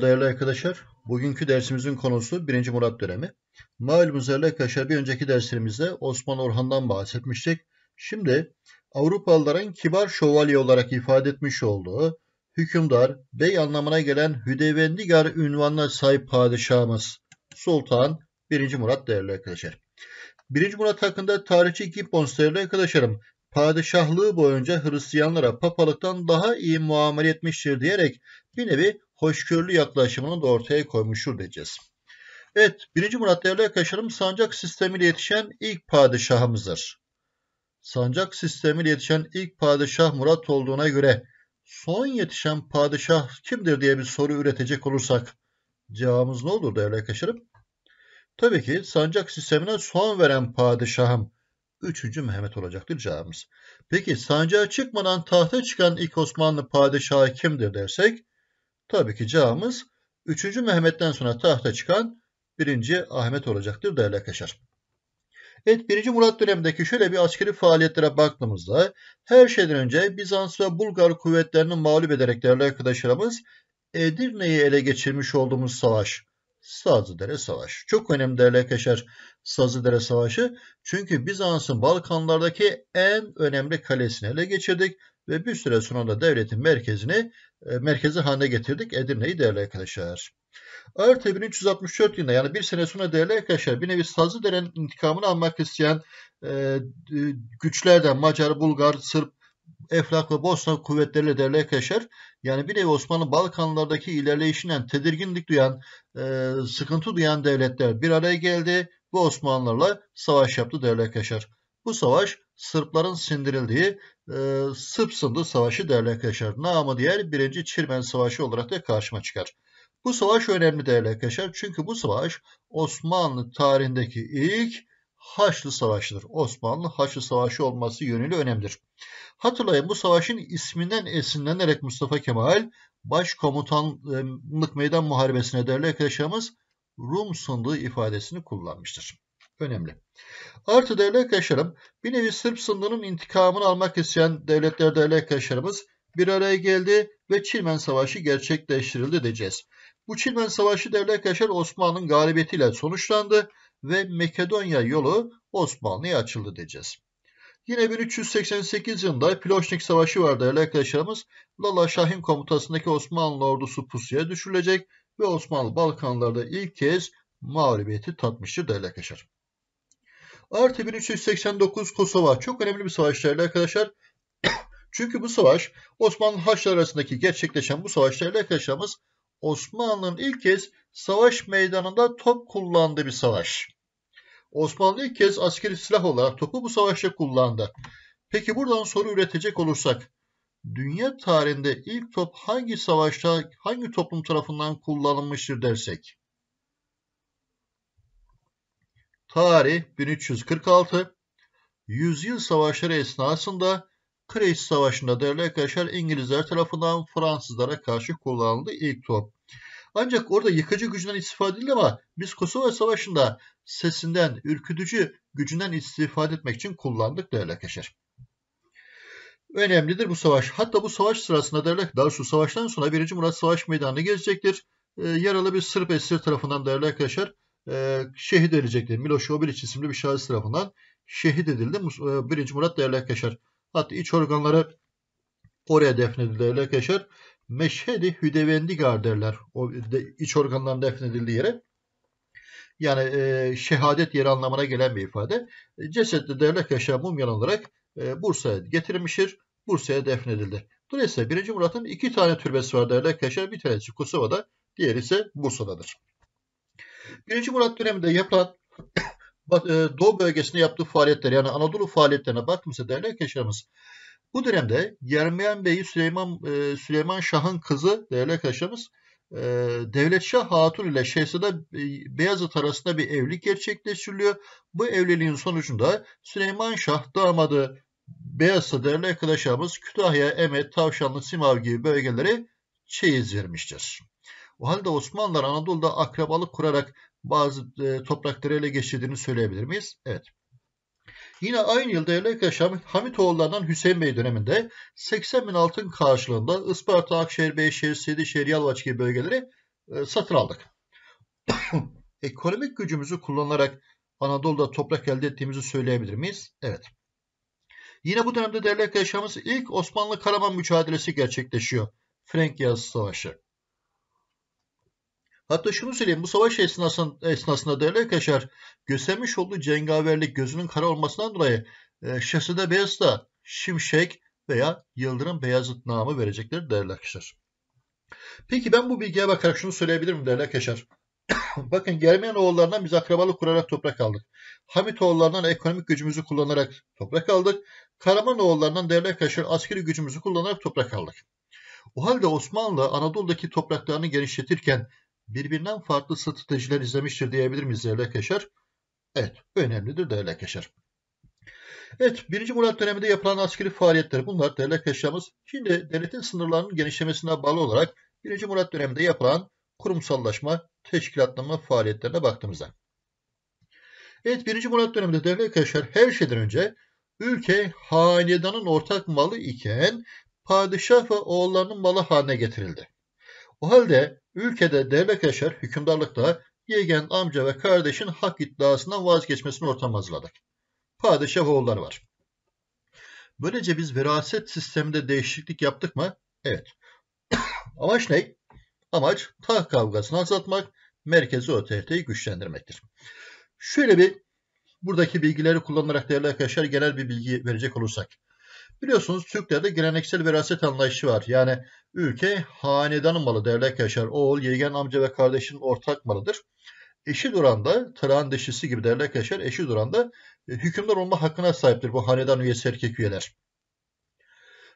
değerli arkadaşlar. Bugünkü dersimizin konusu 1. Murat dönemi. Malum üzere arkadaşlar bir önceki derslerimizde Osman Orhan'dan bahsetmiştik. Şimdi Avrupalıların kibar şövalye olarak ifade etmiş olduğu hükümdar, bey anlamına gelen Hüdevendigar ünvanına sahip padişahımız Sultan 1. Murat değerli arkadaşlar. 1. Murat hakkında tarihçi Gibbons değerli arkadaşlarım padişahlığı boyunca Hristiyanlara papalıktan daha iyi muamele etmiştir diyerek bir nevi hoşgörülü yaklaşımını da ortaya koymuştur diyeceğiz. Evet, 1. Murat Devlet Kaşarım sancak sistemiyle yetişen ilk padişahımızdır. Sancak sistemiyle yetişen ilk padişah Murat olduğuna göre son yetişen padişah kimdir diye bir soru üretecek olursak cevabımız ne olur Devlet Kaşarım? Tabii ki sancak sistemine son veren padişahım 3. Mehmet olacaktır cevabımız. Peki sancağa çıkmadan tahta çıkan ilk Osmanlı padişahı kimdir dersek Tabii ki cevabımız 3. Mehmet'ten sonra tahta çıkan 1. Ahmet olacaktır değerli arkadaşlar. Evet 1. Murat dönemindeki şöyle bir askeri faaliyetlere baktığımızda her şeyden önce Bizans ve Bulgar kuvvetlerini mağlup ederek değerli arkadaşlarımız Edirne'yi ele geçirmiş olduğumuz savaş Sazıdere Savaşı. Çok önemli değerli arkadaşlar Sazıdere Savaşı. Çünkü Bizans'ın Balkanlardaki en önemli kalesini ele geçirdik ve bir süre sonra da devletin merkezini e, merkezi haline getirdik Edirne'yi değerli arkadaşlar. Artı 1364 yılında yani bir sene sonra değerli arkadaşlar bir nevi Sazlıdere'nin intikamını almak isteyen e, güçlerden Macar, Bulgar, Sırp, Eflak ve Bosna kuvvetleriyle değerli arkadaşlar yani bir nevi Osmanlı Balkanlardaki ilerleyişinden tedirginlik duyan, e, sıkıntı duyan devletler bir araya geldi ve Osmanlılarla savaş yaptı değerli arkadaşlar. Bu savaş Sırpların sindirildiği e, Savaşı değerli arkadaşlar. Namı diğer Birinci Çirmen Savaşı olarak da karşıma çıkar. Bu savaş önemli değerli arkadaşlar. Çünkü bu savaş Osmanlı tarihindeki ilk Haçlı Savaşı'dır. Osmanlı Haçlı Savaşı olması yönüyle önemlidir. Hatırlayın bu savaşın isminden esinlenerek Mustafa Kemal başkomutanlık meydan muharebesine değerli arkadaşlarımız Rum sındığı ifadesini kullanmıştır önemli. Artı devlet yaşarım. Bir nevi Sırp sınırının intikamını almak isteyen devletler devlet yaşarımız bir araya geldi ve Çilmen Savaşı gerçekleştirildi diyeceğiz. Bu Çilmen Savaşı devlet yaşar Osmanlı'nın galibiyetiyle sonuçlandı ve Makedonya yolu Osmanlı'ya açıldı diyeceğiz. Yine 1388 yılında Piloşnik Savaşı vardı değerli arkadaşlarımız. Lala Şahin komutasındaki Osmanlı ordusu pusuya düşürülecek ve Osmanlı Balkanlarda ilk kez mağlubiyeti tatmıştır değerli arkadaşlar. Artı 1389 Kosova çok önemli bir savaş değerli arkadaşlar. Çünkü bu savaş Osmanlı Haçlı arasındaki gerçekleşen bu savaş değerli arkadaşlarımız Osmanlı'nın ilk kez savaş meydanında top kullandığı bir savaş. Osmanlı ilk kez askeri silah olarak topu bu savaşta kullandı. Peki buradan soru üretecek olursak dünya tarihinde ilk top hangi savaşta hangi toplum tarafından kullanılmıştır dersek? Tarih 1346. Yüzyıl savaşları esnasında Kreis Savaşı'nda değerli arkadaşlar İngilizler tarafından Fransızlara karşı kullanıldı ilk top. Ancak orada yıkıcı gücünden istifade edildi ama biz Kosova Savaşı'nda sesinden, ürkütücü gücünden istifade etmek için kullandık değerli arkadaşlar. Önemlidir bu savaş. Hatta bu savaş sırasında derler daha şu savaştan sonra 1. Murat Savaş Meydanı'na gelecektir. E, ee, yaralı bir Sırp esir tarafından değerli arkadaşlar e, şehit edilecekti. Miloš Obilić isimli bir şahıs tarafından şehit edildi. E, birinci Murat Devlet Yaşar. Hatta iç organları oraya defnedildi Devlet Yaşar. Meşhedi Hüdevendigar derler. O de, iç organların defnedildiği yere. Yani e, şehadet yeri anlamına gelen bir ifade. E, Cesetli Devlet Yaşar mumyalanılarak e, Bursa'ya getirilmiştir. Bursa'ya defnedildi. Dolayısıyla 1. Murat'ın iki tane türbesi var Devlet Yaşar. Bir tanesi Kosova'da, diğeri ise Bursa'dadır. Birinci Murat döneminde yapılan e, Doğu bölgesinde yaptığı faaliyetler yani Anadolu faaliyetlerine baktığımızda değerli arkadaşlarımız bu dönemde Yermeyen Bey'i Süleyman, e, Süleyman Şah'ın kızı değerli arkadaşlarımız e, Devlet Hatun ile Şehzade Beyazıt arasında bir evlilik gerçekleştiriliyor. Bu evliliğin sonucunda Süleyman Şah damadı Beyazıt'a değerli arkadaşlarımız Kütahya, Emet, Tavşanlı, Simav gibi bölgeleri çeyiz vermiştir. O halde Osmanlılar Anadolu'da akrabalık kurarak bazı e, toprakları ele geçirdiğini söyleyebilir miyiz? Evet. Yine aynı yılda Yelekaya Hamitoğullarından Hüseyin Bey döneminde 80 bin altın karşılığında Isparta, Akşehir, Beyşehir, Seydişehir, Yalvaç gibi bölgeleri e, satın aldık. Ekonomik gücümüzü kullanarak Anadolu'da toprak elde ettiğimizi söyleyebilir miyiz? Evet. Yine bu dönemde devlet yaşamımız ilk Osmanlı-Karaman mücadelesi gerçekleşiyor. Frank Yazı Savaşı. Hatta şunu söyleyeyim bu savaş esnasında, esnasında değerli arkadaşlar göstermiş olduğu cengaverlik gözünün kara olmasından dolayı e, şasıda beyaz da şimşek veya yıldırım beyazıt namı verecektir değerli arkadaşlar. Peki ben bu bilgiye bakarak şunu söyleyebilirim değerli arkadaşlar. Bakın Germiyan oğullarından biz akrabalık kurarak toprak aldık. Hamit oğullarından ekonomik gücümüzü kullanarak toprak aldık. Karaman oğullarından değerli arkadaşlar askeri gücümüzü kullanarak toprak aldık. O halde Osmanlı Anadolu'daki topraklarını genişletirken birbirinden farklı stratejiler izlemiştir diyebilir miyiz Devlet Keşer? Evet, önemlidir Devlet Keşer. Evet, 1. Murat döneminde yapılan askeri faaliyetler bunlar Devlet Keşer'imiz. Şimdi devletin sınırlarının genişlemesine bağlı olarak 1. Murat döneminde yapılan kurumsallaşma, teşkilatlama faaliyetlerine baktığımızda. Evet 1. Murat döneminde devlet Keşer her şeyden önce ülke hanedanın ortak malı iken padişah ve oğullarının malı haline getirildi. O halde ülkede devlet yaşar hükümdarlıkta yegen amca ve kardeşin hak iddiasından vazgeçmesini ortamazladık. Padişah oğulları var. Böylece biz veraset sisteminde değişiklik yaptık mı? Evet. Amaç ne? Amaç taht kavgasını azaltmak, merkezi otoriteyi güçlendirmektir. Şöyle bir buradaki bilgileri kullanarak değerli arkadaşlar genel bir bilgi verecek olursak. Biliyorsunuz Türklerde geleneksel veraset anlayışı var. Yani ülke hanedanın malı, devlet yaşar, oğul, yeğen, amca ve kardeşin ortak malıdır. Eşi duranda, tırağın dişisi gibi devlet yaşar, eşi duran duranda e, hükümdar olma hakkına sahiptir bu hanedan üyesi erkek üyeler.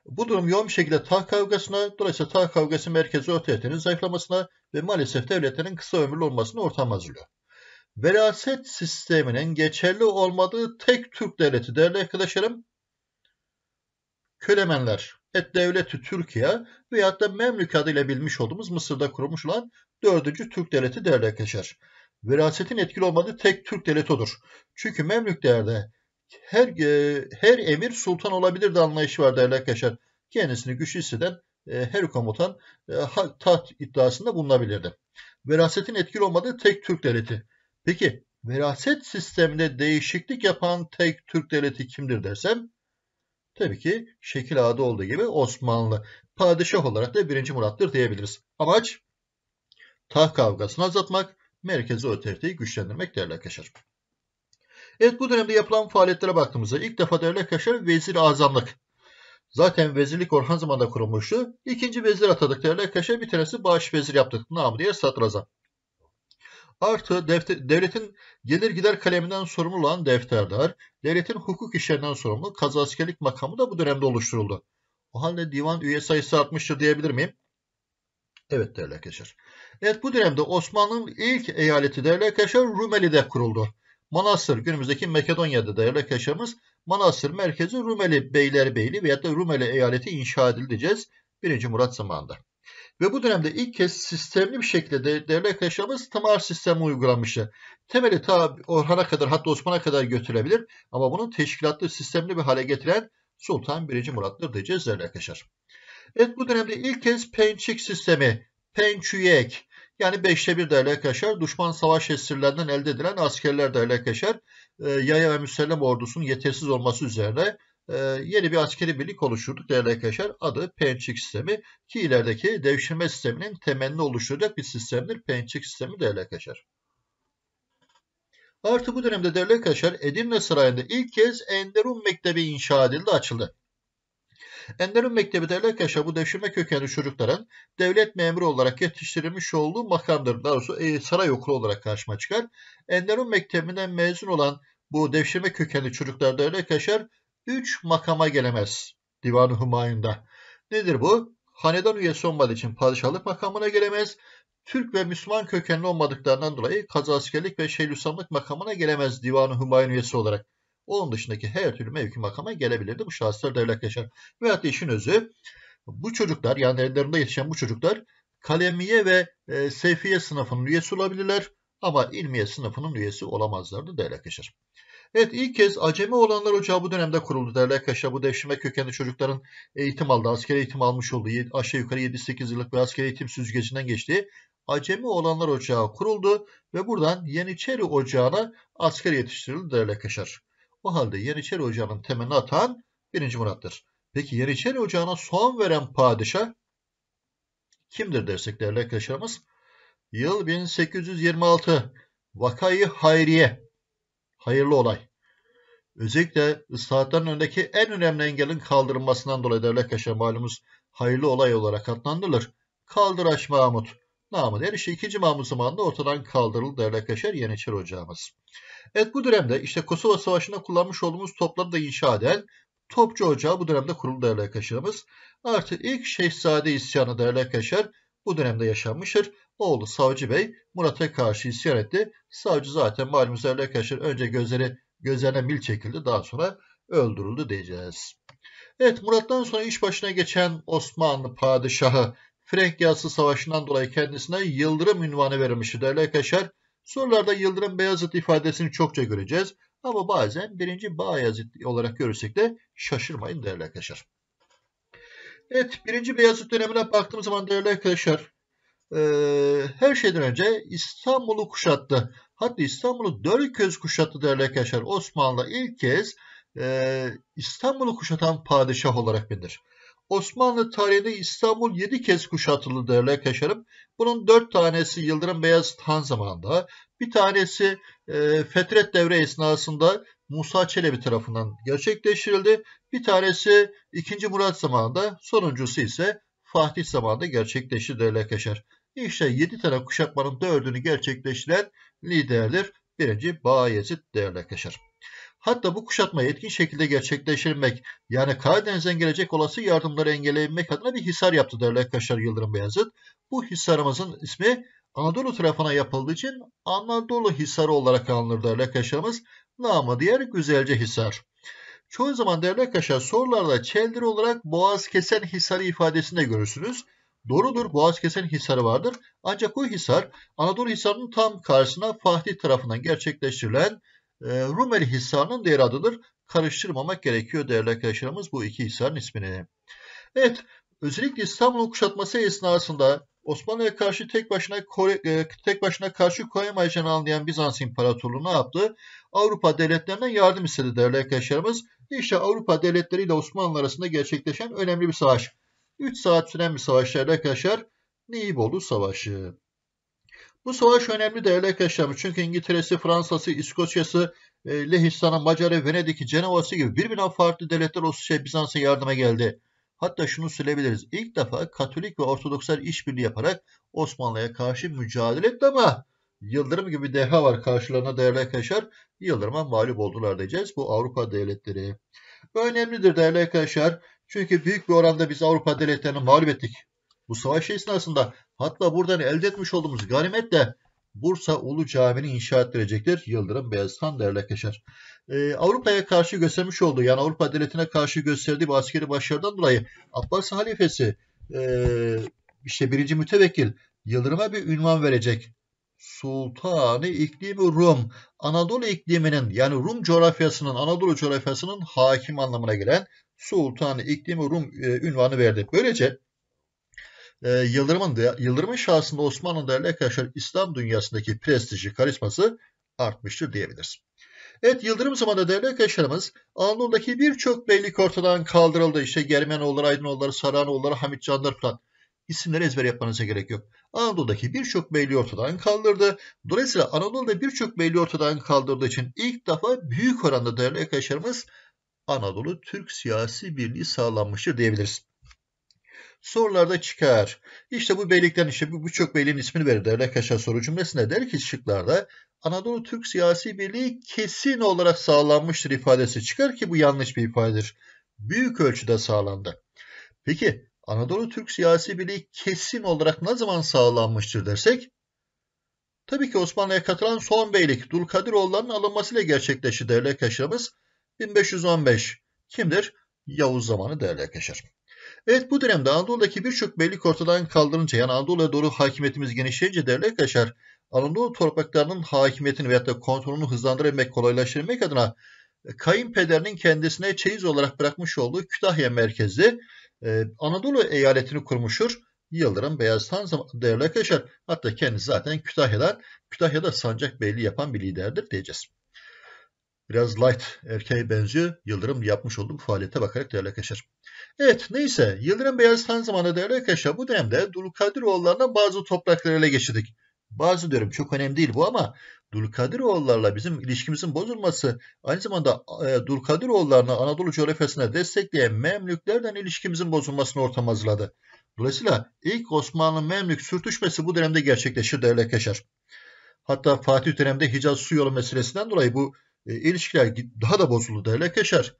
Bu durum yoğun bir şekilde taht kavgasına, dolayısıyla taht kavgası merkezi otoritenin zayıflamasına ve maalesef devletlerin kısa ömürlü olmasına ortam hazırlıyor. Veraset sisteminin geçerli olmadığı tek Türk devleti değerli arkadaşlarım Kölemenler, Et Devleti Türkiye veyahut da Memlük adıyla bilmiş olduğumuz Mısır'da kurulmuş olan 4. Türk Devleti değerleşir. Verasetin etkili olmadığı tek Türk devleti odur. Çünkü Memlüklerde her e, her emir sultan olabilir de anlayışı var değerli arkadaşlar. Kendisini güçlü hisseden e, her komutan e, taht iddiasında bulunabilirdi. Verasetin etkili olmadığı tek Türk devleti. Peki veraset sisteminde değişiklik yapan tek Türk devleti kimdir dersem Tabii ki şekil adı olduğu gibi Osmanlı padişah olarak da 1. Murat'tır diyebiliriz. Amaç taht kavgasını azaltmak, merkezi otoriteyi güçlendirmek derler Kaşar. Evet bu dönemde yapılan faaliyetlere baktığımızda ilk defa derler Kaşar vezir azamlık. Zaten vezirlik Orhan zamanında kurulmuştu. İkinci vezir atadık derler Kaşar bir tanesi baş vezir yaptık. Namı diğer sadrazam. Artı defter, devletin gelir gider kaleminden sorumlu olan defterdar, devletin hukuk işlerinden sorumlu askerlik makamı da bu dönemde oluşturuldu. O halde divan üye sayısı artmıştır diyebilir miyim? Evet değerli arkadaşlar. Evet bu dönemde Osmanlı'nın ilk eyaleti değerli arkadaşlar Rumeli'de kuruldu. Manastır günümüzdeki Makedonya'da değerli arkadaşlarımız Manastır merkezi Rumeli Beylerbeyli veyahut da Rumeli eyaleti inşa edileceğiz 1. Murat zamanında ve bu dönemde ilk kez sistemli bir şekilde devlet yaşamımız tımar sistemi uygulanmıştı. Temeli ta Orhan'a kadar hatta Osman'a kadar götürebilir ama bunun teşkilatlı sistemli bir hale getiren Sultan 1. Murat'tır diyeceğiz devlet arkadaşlar. Evet bu dönemde ilk kez pençik sistemi, pençüyek yani 5'te 1 devlet arkadaşlar düşman savaş esirlerinden elde edilen askerler değerli arkadaşlar e, yaya ve müsellem ordusunun yetersiz olması üzerine ee, yeni bir askeri birlik oluşturduk değerli arkadaşlar. Adı Pençik Sistemi ki ilerideki devşirme sisteminin temelini oluşturacak bir sistemdir. Pençik Sistemi değerli arkadaşlar. Artı bu dönemde değerli arkadaşlar Edirne Sarayı'nda ilk kez Enderun Mektebi inşa edildi, açıldı. Enderun Mektebi değerli arkadaşlar bu devşirme kökenli çocukların devlet memuru olarak yetiştirilmiş olduğu makamdır. Daha doğrusu e, saray okulu olarak karşıma çıkar. Enderun Mektebi'nden mezun olan bu devşirme kökenli çocuklar değerli arkadaşlar 3 makama gelemez Divan-ı Humayun'da. Nedir bu? Hanedan üyesi olmadığı için padişahlık makamına gelemez. Türk ve Müslüman kökenli olmadıklarından dolayı kazaskerlik ve şeyhülislamlık makamına gelemez Divan-ı Humayun üyesi olarak. Onun dışındaki her türlü mevki makama gelebilirdi. Bu şahıslar devlet yaşar. Veyahut da işin özü bu çocuklar yani ellerinde yetişen bu çocuklar kalemiye ve e, seyfiye sınıfının üyesi olabilirler ama ilmiye sınıfının üyesi olamazlardı devlet yaşar. Evet ilk kez acemi olanlar ocağı bu dönemde kuruldu değerli arkadaşlar. Bu devşirme kökenli çocukların eğitim aldı. Askeri eğitim almış oldu. Aşağı yukarı 7-8 yıllık bir askeri eğitim süzgecinden geçti. Acemi olanlar ocağı kuruldu ve buradan Yeniçeri ocağına asker yetiştirildi değerli arkadaşlar. O halde Yeniçeri ocağının temelini atan 1. Murat'tır. Peki Yeniçeri ocağına son veren padişah kimdir dersek değerli arkadaşlarımız? Yıl 1826 Vakayı Hayriye Hayırlı olay. Özellikle ıslahatların öndeki en önemli engelin kaldırılmasından dolayı devlet yaşam malumuz hayırlı olay olarak adlandırılır. Kaldıraç Mahmut. Namı Erişi 2. Mahmut zamanında ortadan kaldırıldı Devlet Kaşer Yeniçeri Ocağımız. Evet bu dönemde işte Kosova Savaşı'nda kullanmış olduğumuz topları da inşa eden Topçu Ocağı bu dönemde kuruldu Devlet Kaşer'imiz. Artı ilk Şehzade isyanı Devlet Kaşer bu dönemde yaşanmıştır oğlu Savcı Bey Murat'a karşı isyan etti. Savcı zaten malum üzerine arkadaşlar önce gözleri gözlerine mil çekildi daha sonra öldürüldü diyeceğiz. Evet Murat'tan sonra iş başına geçen Osmanlı padişahı Frenkiyası Savaşı'ndan dolayı kendisine Yıldırım ünvanı vermişti değerli arkadaşlar. Sorularda Yıldırım Beyazıt ifadesini çokça göreceğiz. Ama bazen birinci Bayezid olarak görürsek de şaşırmayın değerli arkadaşlar. Evet birinci Beyazıt dönemine baktığımız zaman değerli arkadaşlar e, her şeyden önce İstanbul'u kuşattı. Hatta İstanbul'u dört kez kuşattı değerli arkadaşlar. Osmanlı ilk kez e, İstanbul'u kuşatan padişah olarak bilinir. Osmanlı tarihinde İstanbul 7 kez kuşatıldı değerli arkadaşlarım. Bunun 4 tanesi Yıldırım Beyazıt Han zamanında, bir tanesi e, Fetret devre esnasında Musa Çelebi tarafından gerçekleştirildi. Bir tanesi 2. Murat zamanında, sonuncusu ise Fatih zamanında gerçekleşti değerli arkadaşlar. İşte yedi tane kuşatmanın dördünü gerçekleştiren liderdir. Birinci Bayezid değerli arkadaşlar. Hatta bu kuşatmayı etkin şekilde gerçekleştirmek yani Karadeniz'den gelecek olası yardımları engellemek adına bir hisar yaptı değerli arkadaşlar Yıldırım Beyazıt. Bu hisarımızın ismi Anadolu tarafına yapıldığı için Anadolu Hisarı olarak anılır değerli arkadaşlarımız. Namı diğer Güzelce Hisar. Çoğu zaman değerli arkadaşlar sorularda çeldir olarak boğaz kesen hisarı ifadesinde görürsünüz. Doğrudur boğaz kesen Hisarı vardır. Ancak o hisar Anadolu Hisarı'nın tam karşısına Fatih tarafından gerçekleştirilen e, Rumeli Hisarı'nın diğer adıdır. Karıştırmamak gerekiyor değerli arkadaşlarımız bu iki hisarın ismini. Evet özellikle İstanbul'un kuşatması esnasında Osmanlı'ya karşı tek başına e, tek başına karşı koyamayacağını anlayan Bizans İmparatorluğu ne yaptı? Avrupa devletlerinden yardım istedi değerli arkadaşlarımız. İşte Avrupa devletleri ile Osmanlı arasında gerçekleşen önemli bir savaş. 3 saat süren bir savaşlar kaşar, Nibolu Savaşı. Bu savaş önemli değerli arkadaşlarım çünkü İngiltere'si, Fransa'sı, İskoçya'sı, e, Lehistan'a, Macar'a, Venedik'i, Cenova'sı gibi birbirinden farklı devletler Rusya Bizans'a yardıma geldi. Hatta şunu söyleyebiliriz. İlk defa Katolik ve Ortodokslar işbirliği yaparak Osmanlı'ya karşı mücadele etti ama Yıldırım gibi deha var karşılarına değerli arkadaşlar. Yıldırım'a mağlup oldular diyeceğiz bu Avrupa devletleri. Önemlidir değerli arkadaşlar. Çünkü büyük bir oranda biz Avrupa devletlerini mağlup ettik. Bu savaş esnasında hatta buradan elde etmiş olduğumuz ganimet de Bursa Ulu Camii'ni inşa ettirecektir. Yıldırım Beyazıt'tan derlek keşer. Ee, Avrupa'ya karşı göstermiş olduğu yani Avrupa devletine karşı gösterdiği bu askeri başarıdan dolayı Abbas halifesi e, işte birinci mütevekkil Yıldırım'a bir ünvan verecek. Sultanı iklimi Rum, Anadolu ikliminin yani Rum coğrafyasının, Anadolu coğrafyasının hakim anlamına gelen Sultanı İklimi Rum e, ünvanı verdi. Böylece e, Yıldırım'ın da Yıldırım'ın şahsında Osmanlı değerli arkadaşlar İslam dünyasındaki prestiji, karizması artmıştır diyebiliriz. Evet Yıldırım zamanında değerli arkadaşlarımız Anadolu'daki birçok beylik ortadan kaldırıldı. İşte Germenoğulları, Aydınoğulları, Saranoğulları, Canlar falan isimleri ezber yapmanıza gerek yok. Anadolu'daki birçok beyliği ortadan kaldırdı. Dolayısıyla Anadolu'da birçok beyliği ortadan kaldırdığı için ilk defa büyük oranda değerli arkadaşlarımız Anadolu Türk siyasi birliği sağlanmıştır diyebiliriz. Sorularda çıkar. İşte bu beylikten işte bu birçok beyliğin ismini verir derler kaşa soru cümlesine der ki şıklarda Anadolu Türk siyasi birliği kesin olarak sağlanmıştır ifadesi çıkar ki bu yanlış bir ifadedir. Büyük ölçüde sağlandı. Peki Anadolu Türk siyasi birliği kesin olarak ne zaman sağlanmıştır dersek? Tabii ki Osmanlı'ya katılan son beylik Dulkadiroğulları'nın alınmasıyla gerçekleşti değerli arkadaşlarımız. 1515 kimdir? Yavuz zamanı devletleşir. Evet bu dönemde Anadolu'daki birçok beylik ortadan kaldırınca yani Anadolu'ya doğru hakimiyetimiz genişleyince devletleşer. Anadolu topraklarının hakimiyetini veyahut da kontrolünü hızlandırmak kolaylaştırmak adına e, kayınpederinin kendisine çeyiz olarak bırakmış olduğu Kütahya merkezi e, Anadolu eyaletini kurmuştur. Yıldırım Beyaz Han devletleşer. Hatta kendisi zaten Kütahya'dan, Kütahya'da sancak beyliği yapan bir liderdir diyeceğiz biraz light erkeğe benziyor. Yıldırım yapmış olduğu faaliyete bakarak değerli arkadaşlar. Evet neyse Yıldırım Beyazıt Han zamanında değerli arkadaşlar bu dönemde Dulkadiroğulları'na bazı toprakları ele geçirdik. Bazı diyorum çok önemli değil bu ama Dulkadiroğullarla bizim ilişkimizin bozulması aynı zamanda e, Dulkadiroğullarını Anadolu coğrafyasına destekleyen Memlüklerden ilişkimizin bozulmasını ortam hazırladı. Dolayısıyla ilk Osmanlı-Memlük sürtüşmesi bu dönemde gerçekleşir değerli arkadaşlar. Hatta Fatih döneminde Hicaz su yolu meselesinden dolayı bu e, ilişkiler daha da bozuldu derinleşer.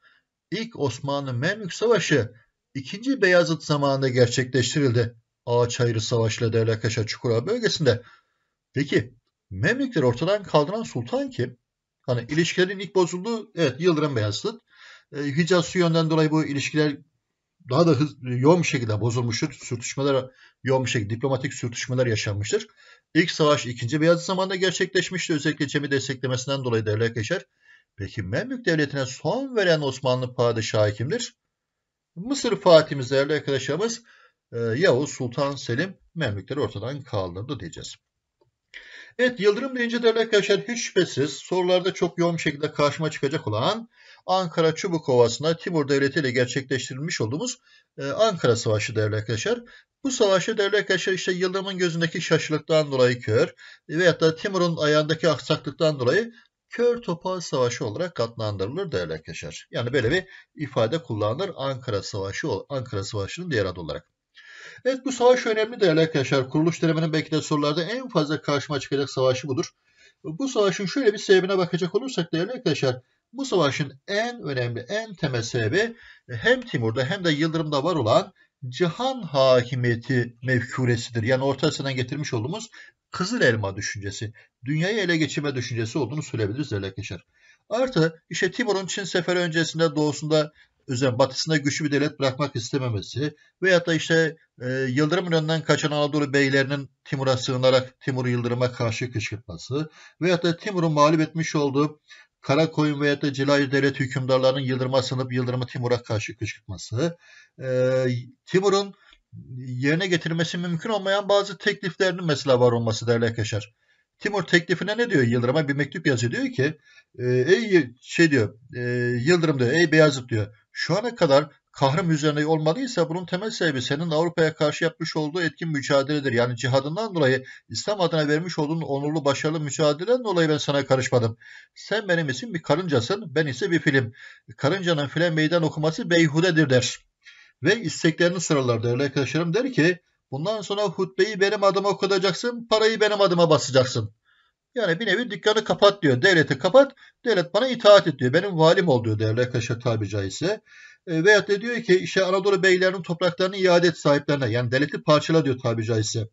İlk Osmanlı-Memlük Savaşı 2. Beyazıt zamanında gerçekleştirildi. Ağaçayırı Savaşı ile Derlakaşa Çukurova bölgesinde. Peki Memlükleri ortadan kaldıran sultan kim? Hani ilişkilerin ilk bozulduğu evet Yıldırım Beyazıt. E, Hicaz yönden dolayı bu ilişkiler daha da hız, yoğun bir şekilde bozulmuştur. Sürtüşmeler yoğun bir şekilde diplomatik sürtüşmeler yaşanmıştır. İlk savaş 2. Beyazıt zamanında gerçekleşmişti. Özellikle Cem'i desteklemesinden dolayı devlet geçer. Peki Memlük Devleti'ne son veren Osmanlı padişahı kimdir? Mısır Fatih'imiz değerli arkadaşlarımız e, Yavuz Sultan Selim Memlükleri ortadan kaldırdı diyeceğiz. Evet Yıldırım deyince değerli arkadaşlar hiç şüphesiz sorularda çok yoğun bir şekilde karşıma çıkacak olan Ankara Çubuk Çubukovası'nda Timur Devleti ile gerçekleştirilmiş olduğumuz e, Ankara Savaşı değerli arkadaşlar. Bu savaşı değerli arkadaşlar işte Yıldırım'ın gözündeki şaşılıktan dolayı kör e, veyahut da Timur'un ayağındaki aksaklıktan dolayı kör topal savaşı olarak katlandırılır değerli arkadaşlar. Yani böyle bir ifade kullanılır Ankara Savaşı, Ankara Savaşı'nın diğer adı olarak. Evet bu savaş önemli değerli arkadaşlar. Kuruluş döneminin belki de sorularda en fazla karşıma çıkacak savaşı budur. Bu savaşın şöyle bir sebebine bakacak olursak değerli arkadaşlar. Bu savaşın en önemli, en temel sebebi e, hem Timur'da hem de Yıldırım'da var olan cihan hakimiyeti mefkuresidir. Yani ortasından getirmiş olduğumuz kızıl elma düşüncesi, dünyayı ele geçirme düşüncesi olduğunu söyleyebiliriz ele geçer. Artı işte Timur'un Çin seferi öncesinde doğusunda özellikle batısında güçlü bir devlet bırakmak istememesi veyahut da işte e, Yıldırım'ın önünden kaçan Anadolu beylerinin Timur'a sığınarak Timur'u Yıldırım'a karşı kışkırtması veyahut da Timur'un mağlup etmiş olduğu Karakoyun veya da Cilayu devlet hükümdarlarının Yıldırım'a sınıp Yıldırım'ı Timur'a karşı kışkırtması, ee, Timur'un yerine getirmesi mümkün olmayan bazı tekliflerinin mesela var olması değerli arkadaşlar. Timur teklifine ne diyor Yıldırım'a bir mektup yazıyor diyor ki ee, ey şey diyor e, Yıldırım diyor ey Beyazıt diyor şu ana kadar kahrım üzerine olmalıysa bunun temel sebebi senin Avrupa'ya karşı yapmış olduğu etkin mücadeledir. Yani cihadından dolayı İslam adına vermiş olduğun onurlu başarılı mücadeleden dolayı ben sana karışmadım. Sen benim için bir karıncasın, ben ise bir film. Karıncanın file meydan okuması beyhudedir der. Ve isteklerini sıralar değerli arkadaşlarım der ki bundan sonra hutbeyi benim adıma okutacaksın, parayı benim adıma basacaksın. Yani bir nevi dükkanı kapat diyor. Devleti kapat. Devlet bana itaat et diyor. Benim valim ol diyor devlet arkadaşlar tabiri caizse. E, veyahut da diyor ki işte Anadolu beylerinin topraklarını iade et sahiplerine. Yani devleti parçala diyor tabiri caizse.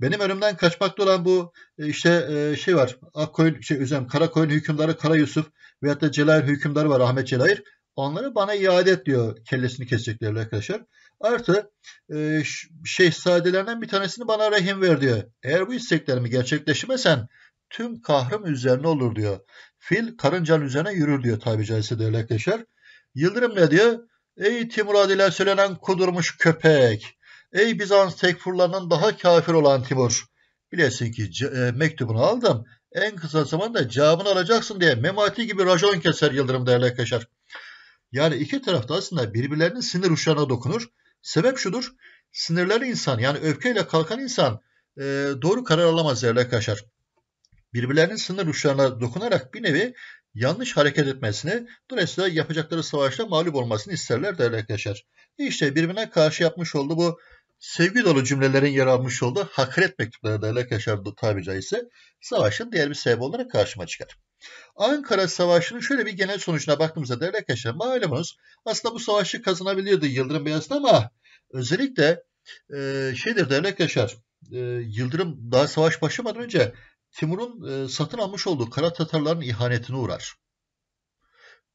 Benim önümden kaçmakta olan bu e, işte e, şey var. Akkoyun, şey üzem, Karakoyun hükümdarı Kara Yusuf veyahut da Celal hükümdarı var Ahmet Celal. Onları bana iade et diyor kellesini kesecekler arkadaşlar. Artı e, şehzadelerinden bir tanesini bana rehin ver diyor. Eğer bu isteklerimi gerçekleştirmesen tüm kahrım üzerine olur diyor. Fil karıncanın üzerine yürür diyor tabi caizse devletleşer. Yıldırım ne diyor? Ey Timur ile söylenen kudurmuş köpek. Ey Bizans tekfurlarının daha kafir olan Timur. Bilesin ki e, mektubunu aldım. En kısa zamanda cevabını alacaksın diye memati gibi rajon keser Yıldırım devletleşer. Yani iki tarafta aslında birbirlerinin sinir uçlarına dokunur. Sebep şudur. Sinirleri insan yani öfkeyle kalkan insan e, doğru karar alamaz derler kaşar birbirlerinin sınır uçlarına dokunarak bir nevi yanlış hareket etmesini, dolayısıyla yapacakları savaşta mağlup olmasını isterler değerli arkadaşlar. İşte birbirine karşı yapmış olduğu bu sevgi dolu cümlelerin yer almış olduğu hakaret mektupları değerli arkadaşlar tabi caizse savaşın diğer bir sebebi olarak karşıma çıkar. Ankara Savaşı'nın şöyle bir genel sonucuna baktığımızda değerli arkadaşlar malumunuz aslında bu savaşı kazanabilirdi Yıldırım Beyazıt ama özellikle e, şeydir değerli arkadaşlar e, Yıldırım daha savaş başlamadan önce Timur'un e, satın almış olduğu Kara Tatarların ihanetine uğrar.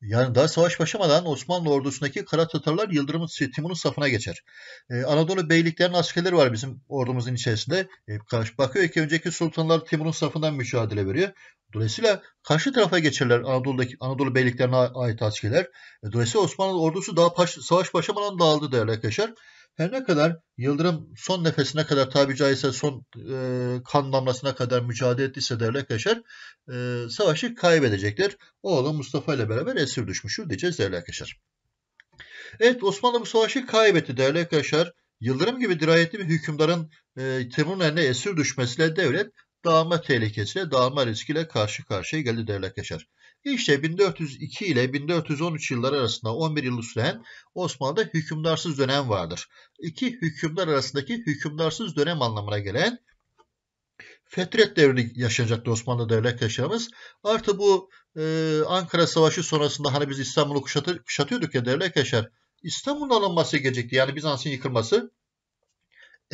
Yani daha savaş başlamadan Osmanlı ordusundaki Kara Tatarlar Yıldırım Timur'un safına geçer. Ee, Anadolu beyliklerinin askerleri var bizim ordumuzun içerisinde. Ee, bakıyor ki önceki sultanlar Timur'un safından mücadele veriyor. Dolayısıyla karşı tarafa geçerler Anadolu'daki Anadolu beyliklerine ait askerler. E, dolayısıyla Osmanlı ordusu daha baş, savaş başlamadan dağıldı değerli arkadaşlar. Her ne kadar Yıldırım son nefesine kadar tabi caizse son e, kan damlasına kadar mücadele ettiyse Devlet Kaşar e, savaşı kaybedecektir. Oğlu Mustafa ile beraber esir düşmüştür diyeceğiz Devlet Kaşar. Evet Osmanlı bu savaşı kaybetti Devlet Kaşar. Yıldırım gibi dirayetli bir hükümdarın e, Timur'un eline esir düşmesiyle devlet dağılma tehlikesiyle, dağılma riskiyle karşı karşıya geldi Devlet Kaşar. İşte 1402 ile 1413 yılları arasında 11 yıl süren Osmanlı'da hükümdarsız dönem vardır. İki hükümdar arasındaki hükümdarsız dönem anlamına gelen Fetret devrini yaşayacaktı Osmanlı devlet yaşamımız. Artı bu e, Ankara Savaşı sonrasında hani biz İstanbul'u kuşatı, kuşatıyorduk ya devlet yaşar. İstanbul'un alınması gelecekti. Yani Bizans'ın yıkılması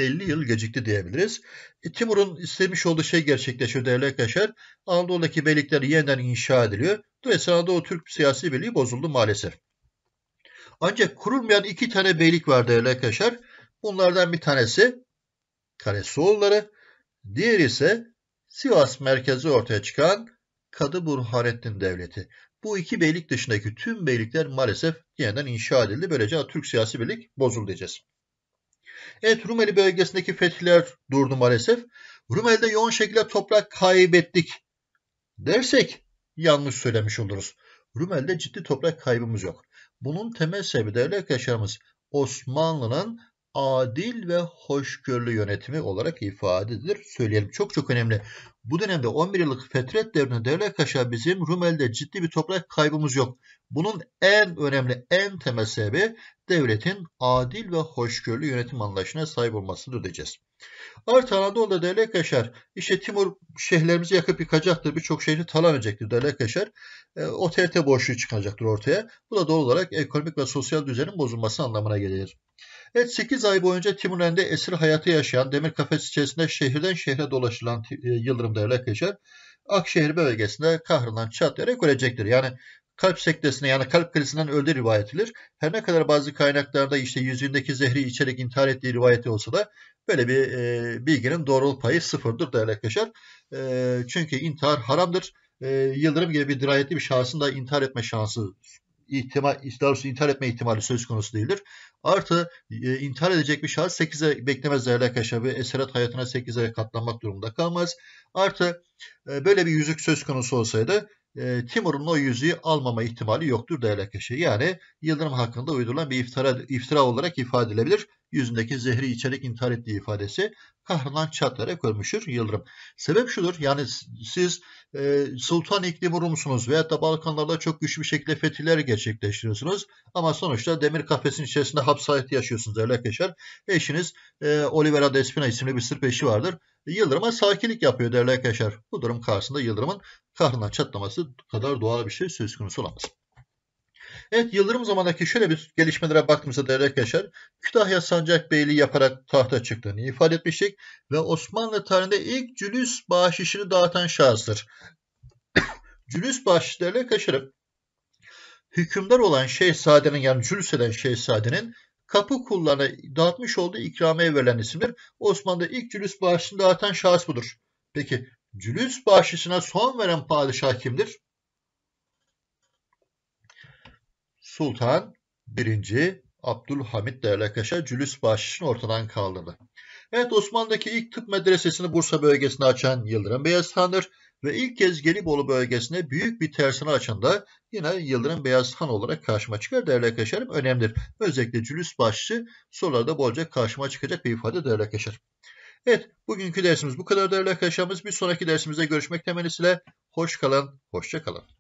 50 yıl gecikti diyebiliriz. E, Timur'un istemiş olduğu şey gerçekleşiyor değerli arkadaşlar. Anadolu'daki beylikler yeniden inşa ediliyor. Dolayısıyla Anadolu Türk siyasi birliği bozuldu maalesef. Ancak kurulmayan iki tane beylik var değerli arkadaşlar. Bunlardan bir tanesi Karesuoğulları, diğeri ise Sivas merkezi ortaya çıkan Kadı Burhanettin Devleti. Bu iki beylik dışındaki tüm beylikler maalesef yeniden inşa edildi. Böylece Türk siyasi birlik bozuldu diyeceğiz. Evet Rumeli bölgesindeki fetihler durdu maalesef. Rumeli'de yoğun şekilde toprak kaybettik dersek yanlış söylemiş oluruz. Rumeli'de ciddi toprak kaybımız yok. Bunun temel sebebi değerli arkadaşlarımız Osmanlı'nın adil ve hoşgörülü yönetimi olarak ifade edilir. Söyleyelim çok çok önemli. Bu dönemde 11 yıllık Fetret devrinde devlet aşağı bizim Rumeli'de ciddi bir toprak kaybımız yok. Bunun en önemli, en temel sebebi devletin adil ve hoşgörülü yönetim anlayışına sahip olmasını diyeceğiz. Artı Anadolu'da devlet yaşar. İşte Timur şehirlerimizi yakıp yıkacaktır. Birçok şehri talan edecektir devlet yaşar. E, otorite boşluğu çıkacaktır ortaya. Bu da doğal olarak ekonomik ve sosyal düzenin bozulması anlamına gelir. Evet 8 ay boyunca Timurlen'de esir hayatı yaşayan demir kafes içerisinde şehirden şehre dolaşılan e, Yıldırım Devlet Yaşar Akşehir bölgesinde kahrından çatlayarak ölecektir. Yani kalp sektesine yani kalp krizinden öldü rivayet edilir. Her ne kadar bazı kaynaklarda işte yüzündeki zehri içerek intihar ettiği rivayeti olsa da böyle bir e, bilginin doğruluk payı sıfırdır değerli yaşar. E, çünkü intihar haramdır. E, Yıldırım gibi bir dirayetli bir şahsın da intihar etme şansı ihtimal, daha doğrusu intihar etme ihtimali söz konusu değildir. Artı e, intihar edecek bir şahıs 8 ay beklemez değerli arkadaşlar ve eserat hayatına 8 aya katlanmak durumunda kalmaz. Artı e, böyle bir yüzük söz konusu olsaydı e, Timur'un o yüzüğü almama ihtimali yoktur değerli kişi. Yani Yıldırım hakkında uydurulan bir iftira, iftira olarak ifade edilebilir. Yüzündeki zehri içerek intihar ettiği ifadesi kahrından çatlayarak ölmüştür Yıldırım. Sebep şudur yani siz e, Sultan İklimurumsunuz veyahut da Balkanlarda çok güçlü bir şekilde fetihler gerçekleştiriyorsunuz. Ama sonuçta demir kafesin içerisinde hapis yaşıyorsunuz değerli arkadaşlar. Eşiniz e, Olivera Despina isimli bir Sırp eşi vardır. Yıldırım'a sakinlik yapıyor değerli arkadaşlar. Bu durum karşısında Yıldırım'ın kahrından çatlaması kadar doğal bir şey söz konusu olamaz. Evet Yıldırım zamandaki şöyle bir gelişmelere baktığımızda değerli arkadaşlar Kütahya Beyliği yaparak tahta çıktığını ifade etmiştik ve Osmanlı tarihinde ilk cülüs bahşişini dağıtan şahıstır. cülüs bahşiş değerli arkadaşlarım hükümdar olan şehzadenin yani cülüs eden şehzadenin kapı kullarına dağıtmış olduğu ikramiye verilen isimdir. Osmanlı'da ilk cülüs bağışını dağıtan şahıs budur. Peki cülüs bağışısına son veren padişah kimdir? Sultan 1. Abdülhamit derlekaşa cülüs bahşişini ortadan kaldırdı. Evet Osmanlı'daki ilk tıp medresesini Bursa bölgesinde açan Yıldırım Beyazıt'tandır ve ilk kez Gelibolu bölgesine büyük bir tersine açında yine Yıldırım Beyaz Han olarak karşıma çıkar değerli arkadaşlarım. Önemlidir. Özellikle Cülüs başçı sorularda bolca karşıma çıkacak bir ifade değerli arkadaşlar. Evet bugünkü dersimiz bu kadar değerli arkadaşlarımız. Bir sonraki dersimizde görüşmek temennisiyle. Hoş kalın, hoşça kalın.